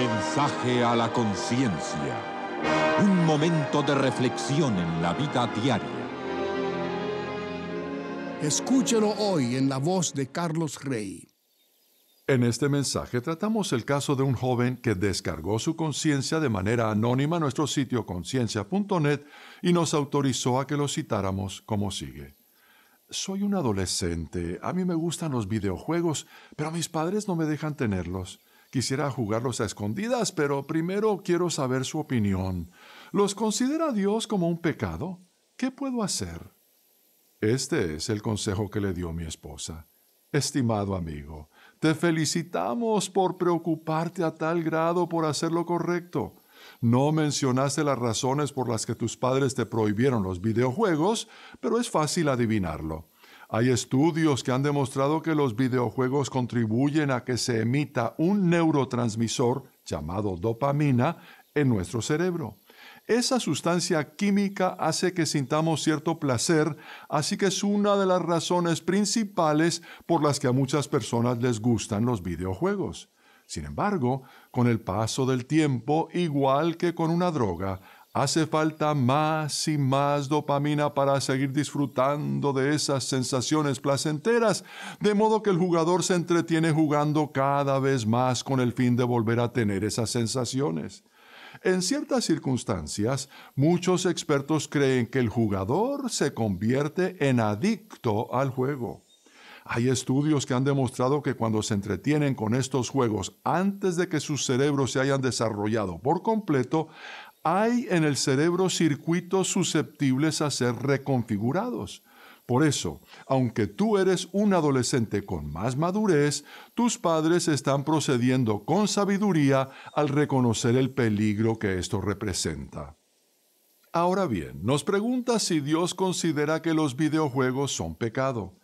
Mensaje a la conciencia. Un momento de reflexión en la vida diaria. Escúchelo hoy en la voz de Carlos Rey. En este mensaje tratamos el caso de un joven que descargó su conciencia de manera anónima a nuestro sitio conciencia.net y nos autorizó a que lo citáramos como sigue. Soy un adolescente, a mí me gustan los videojuegos, pero mis padres no me dejan tenerlos. Quisiera jugarlos a escondidas, pero primero quiero saber su opinión. ¿Los considera Dios como un pecado? ¿Qué puedo hacer? Este es el consejo que le dio mi esposa. Estimado amigo, te felicitamos por preocuparte a tal grado por hacer lo correcto. No mencionaste las razones por las que tus padres te prohibieron los videojuegos, pero es fácil adivinarlo. Hay estudios que han demostrado que los videojuegos contribuyen a que se emita un neurotransmisor llamado dopamina en nuestro cerebro. Esa sustancia química hace que sintamos cierto placer, así que es una de las razones principales por las que a muchas personas les gustan los videojuegos. Sin embargo, con el paso del tiempo, igual que con una droga, Hace falta más y más dopamina para seguir disfrutando de esas sensaciones placenteras, de modo que el jugador se entretiene jugando cada vez más con el fin de volver a tener esas sensaciones. En ciertas circunstancias, muchos expertos creen que el jugador se convierte en adicto al juego. Hay estudios que han demostrado que cuando se entretienen con estos juegos antes de que sus cerebros se hayan desarrollado por completo, hay en el cerebro circuitos susceptibles a ser reconfigurados. Por eso, aunque tú eres un adolescente con más madurez, tus padres están procediendo con sabiduría al reconocer el peligro que esto representa. Ahora bien, nos pregunta si Dios considera que los videojuegos son pecado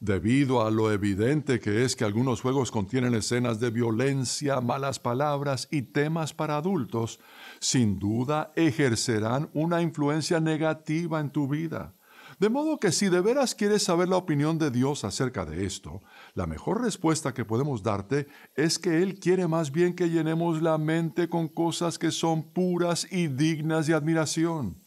debido a lo evidente que es que algunos juegos contienen escenas de violencia, malas palabras y temas para adultos, sin duda ejercerán una influencia negativa en tu vida. De modo que si de veras quieres saber la opinión de Dios acerca de esto, la mejor respuesta que podemos darte es que Él quiere más bien que llenemos la mente con cosas que son puras y dignas de admiración.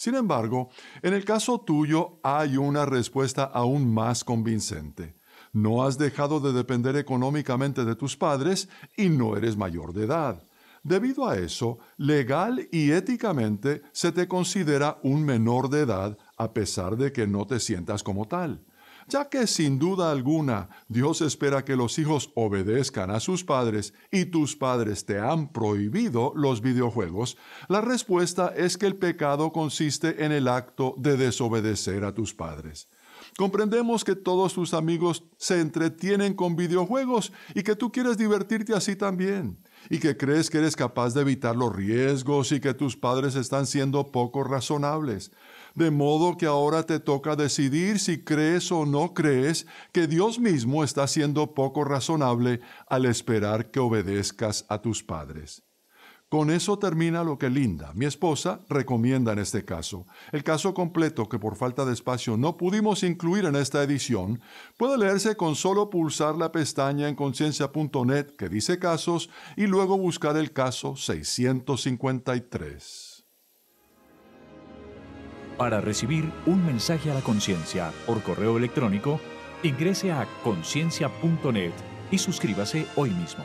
Sin embargo, en el caso tuyo hay una respuesta aún más convincente. No has dejado de depender económicamente de tus padres y no eres mayor de edad. Debido a eso, legal y éticamente se te considera un menor de edad a pesar de que no te sientas como tal ya que sin duda alguna Dios espera que los hijos obedezcan a sus padres y tus padres te han prohibido los videojuegos, la respuesta es que el pecado consiste en el acto de desobedecer a tus padres. Comprendemos que todos tus amigos se entretienen con videojuegos y que tú quieres divertirte así también, y que crees que eres capaz de evitar los riesgos y que tus padres están siendo poco razonables. De modo que ahora te toca decidir si crees o no crees que Dios mismo está siendo poco razonable al esperar que obedezcas a tus padres. Con eso termina lo que Linda, mi esposa, recomienda en este caso. El caso completo, que por falta de espacio no pudimos incluir en esta edición, puede leerse con solo pulsar la pestaña en conciencia.net que dice casos y luego buscar el caso 653. Para recibir un mensaje a la conciencia por correo electrónico, ingrese a conciencia.net y suscríbase hoy mismo.